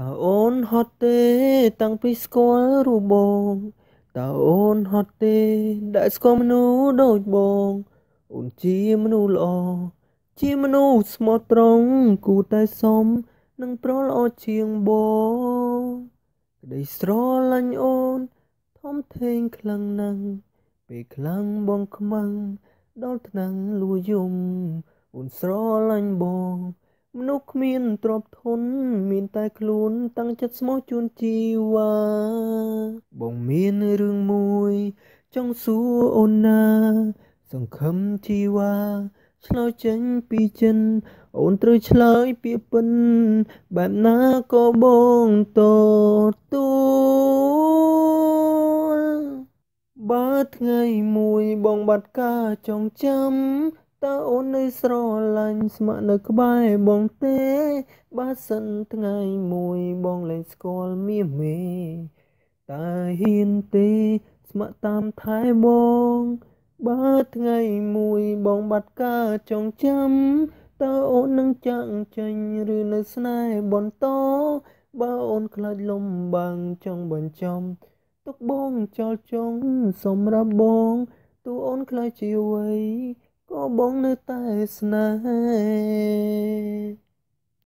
តើអូនហត់ទេតាំងពីស្គាល់រូបបងតើអូនហត់ទេដែលស្គាល់មនុស្សដូចបងអូនជាមនុស្សល្អជាមនុស្សស្មោះត្រង់គូតែសមនឹងប្រល្អជាងបងក្តីស្រឡាញ់អូន ធំធេងខ្លាំងណាស់ពេលខ្លាំងបងខ្មាំងដល់ថ្នាំងលួយយំអូនស្រឡាញ់បងមនុស្សគ្មានទ្រព្យធនមានតែខ្លួនតាំងចិត្តស្មោះជូនជីវ៉ាបងមានរឿងមួយចង់សួរអូនណាសង្ឃឹមជីវ៉ាឆ្លើយចេញពីចិនអូនត្រូវឆ្លើយពាក្យពិនបែបណាក៏បងតទួលបើថ្ងៃមួយបងបាត់ការចងចាំតើអូននៅស្រឡាញ់ស្ម័គ្រនៅក្បែរបងទេបើសិនថ្ងៃមួយបងលែងស្គាល់មាមេតើហ៊ានទេស្ម័គ្រតាមថែបងបើថ្ងៃមួយបងបាត់ការចងចាំតើអូននឹងចាក់ចេញឬនៅស្នេហ៍បន្តបើអូនខ្លាចលំបាំងចង់បញ្ចំ ទុកបងចោលចង់សម្រាប់បងទូអូនខ្លាចជាអ្វីបងនៅតែស្នេហ៍